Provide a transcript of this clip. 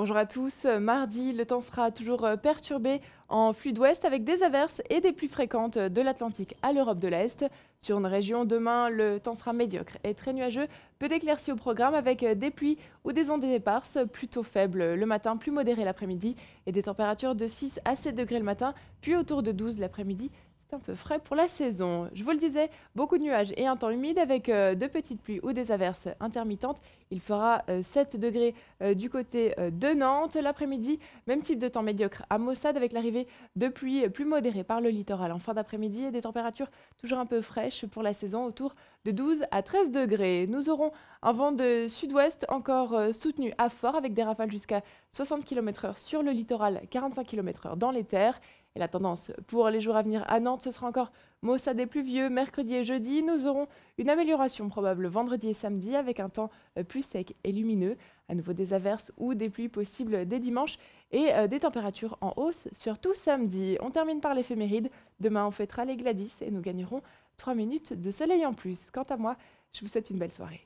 Bonjour à tous. Euh, mardi, le temps sera toujours euh, perturbé en flux d'ouest avec des averses et des pluies fréquentes euh, de l'Atlantique à l'Europe de l'Est. Sur une région, demain, le temps sera médiocre et très nuageux. Peu d'éclaircies au programme avec des pluies ou des ondes éparses plutôt faibles le matin, plus modérées l'après-midi et des températures de 6 à 7 degrés le matin, puis autour de 12 l'après-midi un peu frais pour la saison. Je vous le disais, beaucoup de nuages et un temps humide avec euh, de petites pluies ou des averses intermittentes. Il fera 7 euh, degrés euh, du côté de Nantes. L'après-midi, même type de temps médiocre à Mossad avec l'arrivée de pluies plus modérées par le littoral en fin d'après-midi et des températures toujours un peu fraîches pour la saison autour de 12 à 13 degrés. Nous aurons un vent de sud-ouest encore euh, soutenu à fort avec des rafales jusqu'à 60 km/h sur le littoral, 45 km/h dans les terres. Et la tendance pour les jours à venir à Nantes, ce sera encore Mossa des pluvieux, mercredi et jeudi, nous aurons une amélioration probable vendredi et samedi avec un temps euh, plus sec et lumineux. À nouveau des averses ou des pluies possibles dès dimanche et euh, des températures en hausse, surtout samedi. On termine par l'éphéméride. Demain, on fêtera les Gladys et nous gagnerons 3 minutes de soleil en plus. Quant à moi, je vous souhaite une belle soirée.